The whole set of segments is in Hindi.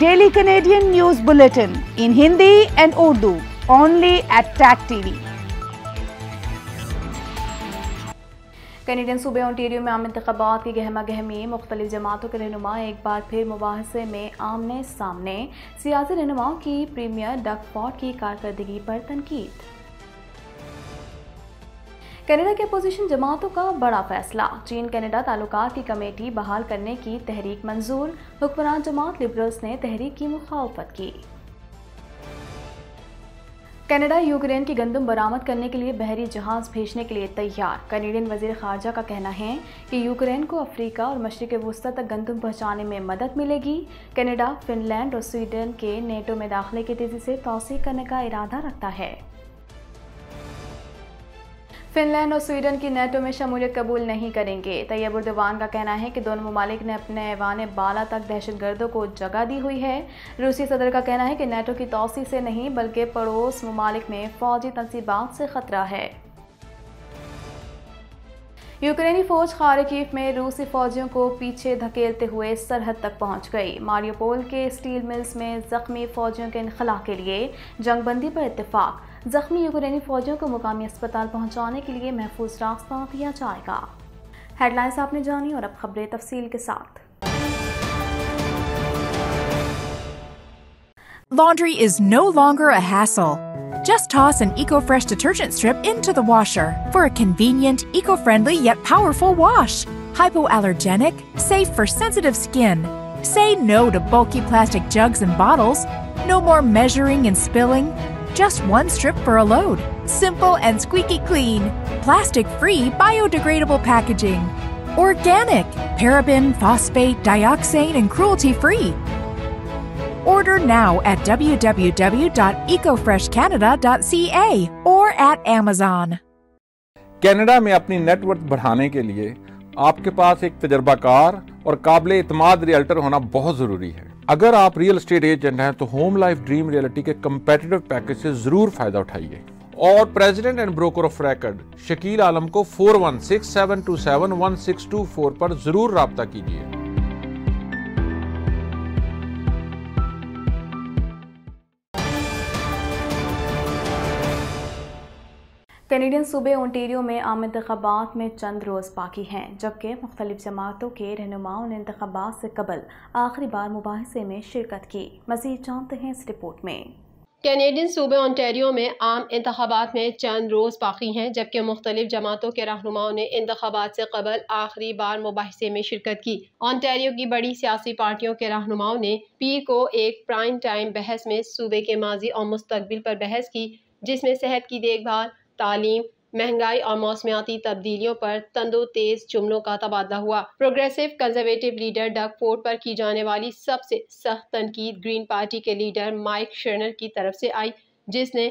Daily Canadian news bulletin in Hindi and Urdu only at tech TV Canadian सूबे ओंटेरियो में आम इंतबात की गहमा गहमी मुख्तलिफ जमातों के रहनुमा एक बार फिर मुबासे में आमने सामने सियासी रहनुमाओं की प्रीमियर पॉट की कारकर्दगी पर तनकीद कनाडा के अपोजिशन जमातों का बड़ा फैसला चीन कनाडा ताल्लुक की कमेटी बहाल करने की तहरीक मंजूर हुक्मरान जमात लिबरल्स ने तहरीक की मुखालफत की कनाडा यूक्रेन की गंदम बरामद करने के लिए बहरी जहाज भेजने के लिए तैयार कनेडियन वजीर खारजा का कहना है कि यूक्रेन को अफ्रीका और मशरक वस्ती तक गंदम पहुंचाने में मदद मिलेगी कनाडा फिनलैंड और स्वीडन के नेटो में दाखिले की तेज़ी से तोसी करने का इरादा रखता है फिनलैंड और स्वीडन की नेटो में शमूलियत कबूल नहीं करेंगे तैयब उर्दवान का कहना है कि दोनों ममालिक ने अपने ऐवान बाला तक दहशत गर्दों को जगह दी हुई है रूसी सदर का कहना है कि नेटो की तोसी से नहीं बल्कि पड़ोस ममालिक में फौजी तनसीबात से खतरा है यूक्रेनी फौज खारकीफ में रूसी फौजियों को पीछे धकेलते हुए सरहद तक पहुंच गई मारियोपोल के स्टील मिल्स में जख्मी फौजियों के इनखला के लिए जंगबंदी पर इतफाक़ जख्मी यूक्रेनी फौजियों को मुकामी अस्पताल पहुंचाने के लिए महफूज रास्ता दिया जाएगा हेडलाइंस आपने जानी और अब खबरें तफसील के साथ Laundry is no longer a hassle. Just toss an EcoFresh detergent strip into the washer for a convenient, eco-friendly yet powerful wash. Hypoallergenic, safe for sensitive skin. Say no to bulky plastic jugs and bottles. No more measuring and spilling. Just one strip for a load. Simple and squeaky clean. Plastic free, biodegradable packaging. Organic, paraben, phosphate, dioxane, and cruelty free. Order now at www.ecofreshcanada.ca or at Amazon. Canada में अपनी नेटवर्थ बढ़ाने के लिए आपके पास एक तजर्बाकार और काबिल अतमाद रियल्टर होना बहुत ज़रूरी है अगर आप रियल एस्टेट एजेंट हैं तो होम लाइफ ड्रीम रियलिटी के कंपेटिटिव पैकेज से जरूर फायदा उठाइए और president and broker of record Shakeel Alam को four one six seven two seven one six two four पर जरूर रहा कीजिए कैनेडियन सूबे ओंटेरियो में आम इंतबात में चंद रोज़ बाकी हैं जबकि मुख्तलिफ जमातों के रहनुमाओं ने इंतबात से कबल आखिरी बार मुबासे में शिरकत की मजीद जानते हैं इस रिपोर्ट में कैनेडियन सूबे ओंटेरियो में आम इंतबात में चंद रोज़ बाकी हैं जबकि मुख्तलिफ जमातों के रहनुमाओं ने इंतबात से कबल आखिरी बार मुबासे में शिरकत की ओंटेरियो की बड़ी सियासी पार्टियों के रहनुमाओं ने पीर को एक प्राइम टाइम बहस में सूबे के माजी और मुस्तबिल पर बहस की जिसमें सेहत की देखभाल तालीम महंगाई और मौसमियाती तब्दीलियों पर तंदो तेज जुमलों का तबादला हुआ progressive conservative leader Doug Ford पर की जाने वाली सबसे सख्त तनकीद ग्रीन पार्टी के लीडर माइक शर्नर की तरफ से आई जिसने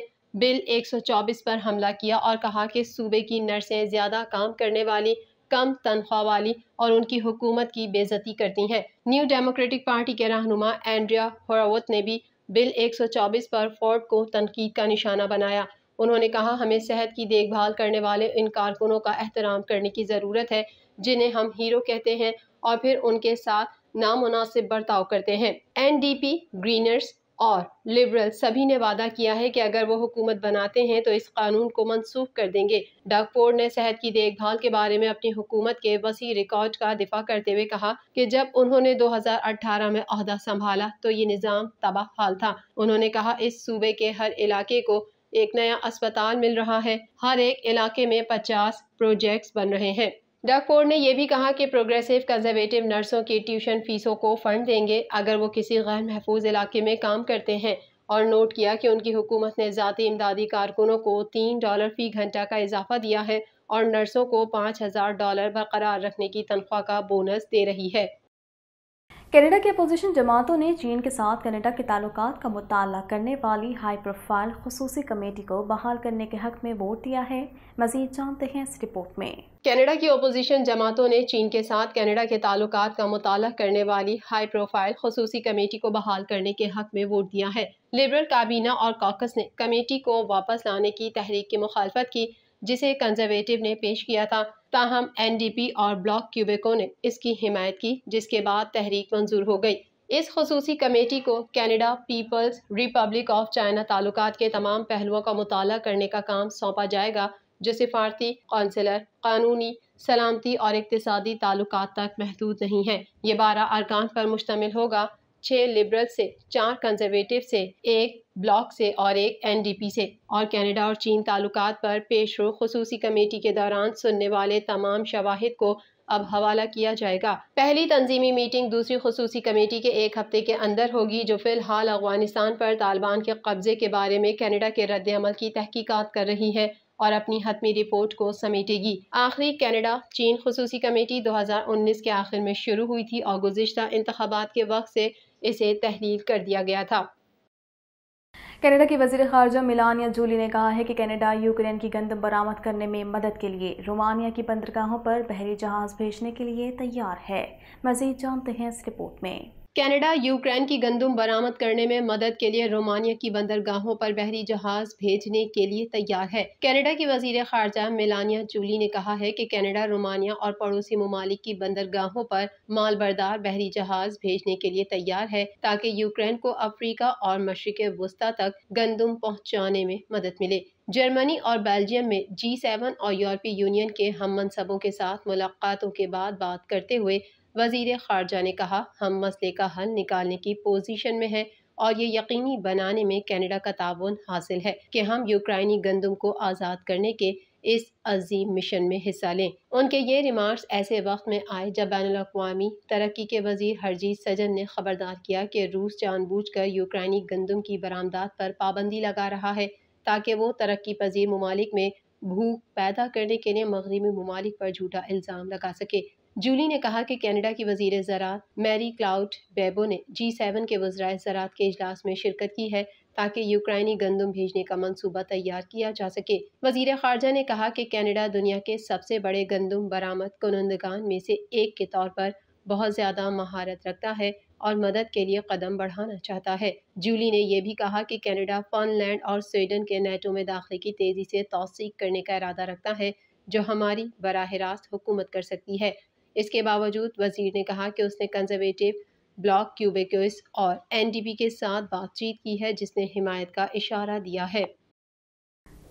बिल 124 पर हमला किया और कहा कि सूबे की नर्सें ज़्यादा काम करने वाली कम तनख्वाह वाली और उनकी हुकूमत की बेजती करती हैं न्यू डेमोक्रेटिक पार्टी के रहनुमा एंड्रिया होरावत ने भी बिल 124 पर फोर्ड को तनकीद का निशाना बनाया उन्होंने कहा हमें सेहत की देखभाल करने वाले इन कारकुनों का एहतराम करने की ज़रूरत है जिन्हें हम हीरो कहते हैं और फिर उनके साथ नामनासिब बर्ताव करते हैं एनडीपी ग्रीनर्स और लिबरल सभी ने वादा किया है कि अगर वो हुकूमत बनाते हैं तो इस कानून को मनसूख कर देंगे डग फोर्ड ने सेहत की देखभाल के बारे में अपनी हुकूमत के वसी रिकॉर्ड का दिफा करते हुए कहा कि जब उन्होंने 2018 में अहदा संभाला तो ये निज़ाम तबाह हाल था उन्होंने कहा इस सूबे के हर इलाके को एक नया अस्पताल मिल रहा है हर एक इलाके में पचास प्रोजेक्ट्स बन रहे हैं डकफोर्ड ने यह भी कहा कि प्रोग्रेसिव कंजर्वेटिव नर्सों की ट्यूशन फीसों को फंड देंगे अगर वो किसी गैर महफूज इलाके में काम करते हैं और नोट किया कि उनकी हुकूमत ने ज़ाती इमदादी कारकुनों को तीन डॉलर फ़ी घंटा का इजाफा दिया है और नर्सों को पाँच हज़ार डॉलर बरकरार रखने की तनख्वाह का बोनस दे रही है कनाडा के अपोजिशन जमातों ने चीन के साथ कनाडा के ताल्लुक का मुताल करने वाली हाई प्रोफाइल खसूस कमेटी को बहाल करने के हक में वोट दिया है मजीद जानते हैं इस रिपोर्ट में कनाडा की अपोजिशन जमातों ने चीन के साथ कनाडा के ताल्लुक का मुताल करने वाली हाई प्रोफाइल खसूस कमेटी को बहाल करने के हक में वोट दिया है लिबरल काबीना और काकस ने कमेटी को वापस लाने की तहरीक की मुखालफत की जिसे कंजरवेटिव ने पेश किया था ताहम एन डी पी और ब्लॉक क्यूबेकों ने इसकी हिमायत की जिसके बाद तहरीक मंजूर हो गई इस खसूसी कमेटी को Canada People's Republic of China ताल्लुक के तमाम पहलुओं का मुताल करने का काम सौंपा जाएगा जो सिफारती कौंसलर कानूनी सलामती और इकतदी ताल्लुक तक महदूद नहीं है ये बारह अरकान पर मुश्तमिल होगा छः लिबरल से चार कंजरवेटिव से एक ब्लॉक से और एक एनडीपी से और कनाडा और चीन ताल्लुक पर पेश रो खसूसी कमेटी के दौरान सुनने वाले तमाम शवाहद को अब हवाला किया जाएगा पहली तंजीमी मीटिंग दूसरी खसूसी कमेटी के एक हफ्ते के अंदर होगी जो फिलहाल अफगानिस्तान पर तालिबान के कब्जे के बारे में कनाडा के रद्द अमल की तहकीकत कर रही है और अपनी हतमी रिपोर्ट को समेटेगी आखिरी कनाडा चीन खसूसी कमेटी 2019 के आखिर में शुरू हुई थी और गुजशत इंतबात के वक्त से इसे तहलील कर दिया गया था कनाडा की वजीर खारजा मिलानिया जूली ने कहा है कि कनाडा यूक्रेन की गंदम बरामद करने में मदद के लिए रोमानिया की बंदरगाहों पर बहरी जहाज भेजने के लिए तैयार है मजीद जानते हैं इस रिपोर्ट में कनाडा यूक्रेन की गंदम बरामद करने में मदद के लिए रोमानिया की बंदरगाहों पर बहरी जहाज भेजने के लिए तैयार है कनाडा की वजीर खारजा मेलानिया चूली ने कहा है कि कनाडा रोमानिया और पड़ोसी ममालिक की बंदरगाहों पर मालबरदार बहरी जहाज भेजने के लिए तैयार है ताकि यूक्रेन को अफ्रीका और मशरक वस्ती तक गंदुम पहुँचाने में मदद मिले जर्मनी और बेल्जियम में जी सेवन और यूरोपीय यूनियन के हम मनसबों के साथ मुलाकातों के बाद बात करते हुए वजीर खारजा ने कहा हम मसले का हल निकालने की पोजिशन में है और ये यकीनी बनाने में कैनेडा का ताउन हासिल है कि हम यूक्राइनी गंदम को आज़ाद करने के इस अजीम मिशन में हिस्सा लें उनके ये रिमार्क ऐसे वक्त में आए जब बैन अवी तरक्की के वजीर हरजीत सजन ने खबरदार किया कि रूस जानबूझ कर यूक्राइनी गंदम की बरामदात पर पाबंदी लगा रहा है ताकि वो तरक्की पजीर ममालिक में भूख पैदा करने के लिए मगरबी ममालिक पर झूठा इल्ज़ाम लगा सके जूली ने कहा कि कनाडा की वजीर ज़रात मैरी क्लाउड बेबो ने जी सेवन के वज्राय ज़रात के अजलास में शिरकत की है ताकि यूक्राइनी गंदम भेजने का मनसूबा तैयार किया जा सके वजीर खारजा ने कहा कि कनाडा दुनिया के सबसे बड़े गंदम बरामद कनंदगान में से एक के तौर पर बहुत ज़्यादा महारत रखता है और मदद के लिए कदम बढ़ाना चाहता है जूली ने यह भी कहा कि कनाडा फनलैंड और स्वीडन के नेटो में दाखिले की तेज़ी से तोसीक करने का इरादा रखता है जो हमारी बरह रास्त हुकूमत कर सकती है इसके बावजूद वजीर ने कहा कि उसने कंजर्वेटिव ब्लॉक क्यूबेक्स और एनडीपी के साथ बातचीत की है जिसने हिमायत का इशारा दिया है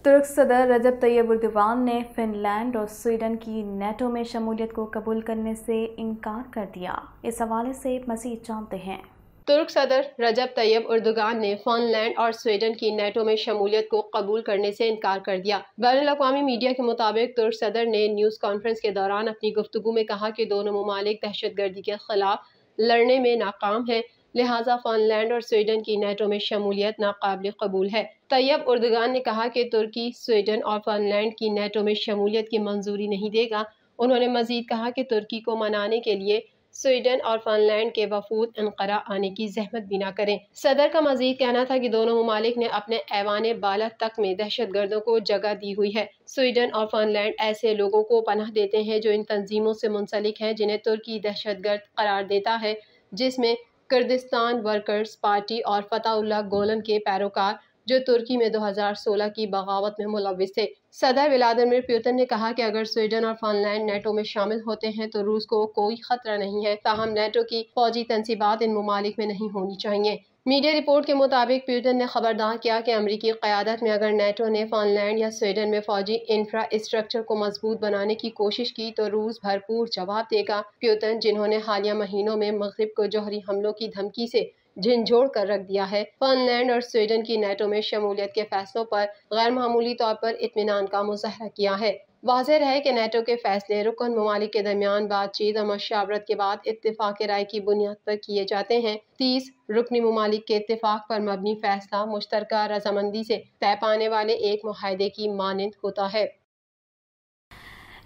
तुर्क सदर रजब तैयब उर्दवान ने फिनलैंड और स्वीडन की नेटो में शमूलियत को कबूल करने से इनकार कर दिया इस हवाले से मजीद जानते हैं तुर्क सदर रजब तैयब उर्दगान ने फनलैंड और स्वीडन की नेटो में शमूलियत को कबूल करने से इनकार कर दिया बैन अवी मीडिया के मुताबिक तुर्क सदर ने न्यूज़ कॉन्फ्रेंस के दौरान अपनी गुफ्तु में कहा कि दोनों ममालिक दहशत गर्दी के खिलाफ लड़ने में नाकाम है लिहाजा फनलैंड और स्वीडन की नेटो में शमूलियत नाकबिल कबूल है तैयब उर्दगान ने कहा कि तुर्की स्वीडन और फनलैंड की नेटो में शमूलियत की मंजूरी नहीं देगा उन्होंने मजीद कहा कि तुर्की को मनाने के लिए स्वीडन और फनलैंड के वफूद अनकरा आने की जहमत भी ना करें सदर का मजीद कहना था कि दोनों ममालिक ने अपने ऐवान बाला तक में दहशत गर्दों को जगह दी हुई है स्वीडन और फनलैंड ऐसे लोगों को पनाह देते हैं जो इन तंजीमों से मुंसलिक हैं जिन्हें तुर्की दहशत गर्द करार देता है जिसमें किर्दिस्तान वर्कर्स पार्टी और फताउल्ला गोलन के पैरोकार जो तुर्की में 2016 की बगावत में मुलविस थे सदर विलादिमिर प्यूतन ने कहा कि अगर स्वीडन और फानलैंड नेटो में शामिल होते हैं तो रूस को कोई खतरा नहीं है ताहम नेटो की फौजी तनसीबात इन ममालिक में नहीं होनी चाहिए मीडिया रिपोर्ट के मुताबिक प्यूटन ने खबरदार किया कि अमरीकी क़्यादत में अगर नेटो ने फानलैंड या स्वीडन में फौजी इंफ्रास्ट्रक्चर को मजबूत बनाने की कोशिश की तो रूस भरपूर जवाब देगा प्यूटन जिन्होंने हालिया महीनों में मगरब को जौहरी हमलों की धमकी से झिझोड़ कर रख दिया है फनलैंड और स्वीडन की नेटो में शमूलियत के फैसलों पर गैर मामूली तौर पर इतमान का मुजाहरा किया है वाज रहे कि नेटो के फैसले रुकन ममालिक के दरमियान बातचीत और मशावरत के बाद इतफाक राय की बुनियाद पर किए जाते हैं तीस रुकनी ममालिक के इतफाक पर मबनी फैसला मुश्तरक रजामंदी से तय पाने वाले एक माहे की मानंद होता है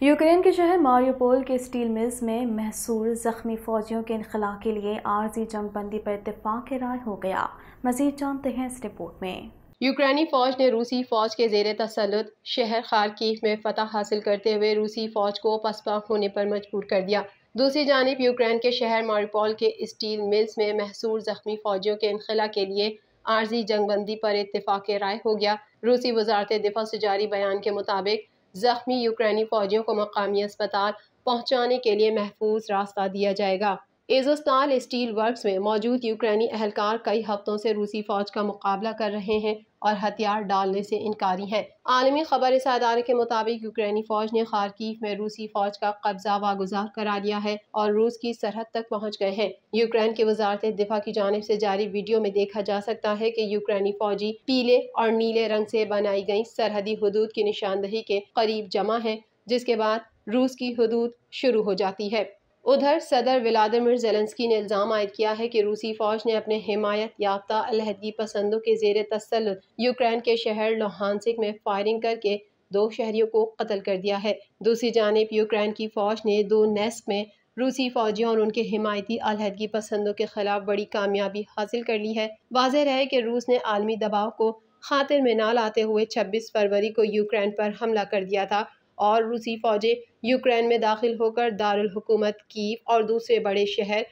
यूक्रेन के शहर मारियोपोल के स्टील मिल्स में महसूर ज़ख्मी फ़ौजियों के इनखला के लिए आर्जी जमबंदी पर इतफाक़ राय हो गया मज़ीद जानते हैं इस रिपोर्ट में यूक्रेनी फ़ौज ने रूसी फ़ौज के जेर तसलुत शहर खारकीफ में फतह हासिल करते हुए रूसी फ़ौज को पसपा होने पर मजबूर कर दिया दूसरी जानब यूक्रेन के शहर मारिपोल के स्टील मिल्स में महसूर ज़ख्मी फ़ौजियों के इनखला के लिए आर्जी जंगबंदी पर इतफाक़ राय हो गया रूसी वजारत दिफा से जारी बयान के मुताबिक ज़ख्मी यूक्रेनी फौजियों को मकामी अस्पताल पहुँचाने के लिए महफूज रास्ता दिया जाएगा एजोस्ताल स्टील वर्क्स में मौजूद यूक्रेनी अहलकार कई हफ्तों से रूसी फौज का मुकाबला कर रहे हैं और हथियार डालने से इनकारी हैं आलमी खबर इस अदारे के मुताबिक यूक्रेनी फौज ने खारकीफ में रूसी फौज का कब्जा वागुजार करा लिया है और रूस की सरहद तक पहुंच गए हैं यूक्रेन के वजारत दिफा की जानब से जारी वीडियो में देखा जा सकता है कि यूक्रेनी फौजी पीले और नीले रंग से बनाई गई सरहदी हदूद की निशानदही के करीब जमा है जिसके बाद रूस की हदूद शुरू हो जाती है उधर सदर व्लादिमिर जेलेंसकी ने इल्ज़ाम आयद किया है कि रूसी फौज ने अपने हिमायत याफ्ता अलहदगी पसंदों के जेर तसल यूक्रेन के शहर लोहानसिक में फायरिंग करके दो शहरियों को कत्ल कर दिया है दूसरी जानब यूक्रेन की फ़ौज ने दो नेस्क में रूसी फौजियों और उनके हिमायती अलहदगी पसंदों के खिलाफ बड़ी कामयाबी हासिल कर ली है वाजह रहे कि रूस ने आलमी दबाव को खातिर में ना लाते हुए छब्बीस फरवरी को यूक्रेन पर हमला कर दिया था और रूसी फ़ौजें यूक्रेन में दाखिल होकर दारुल हुकूमत कीव और दूसरे बड़े शहर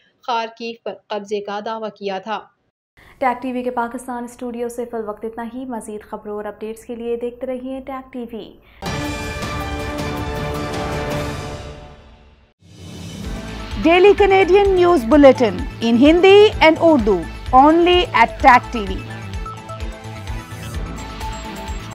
कीव पर कब्ज़े का दावा किया था टैक टीवी के पाकिस्तान स्टूडियो से फिल वक्त इतना ही मजीद खबरों और अपडेट्स के लिए देखते रहिए Tag TV daily Canadian news bulletin in Hindi and Urdu only at tech TV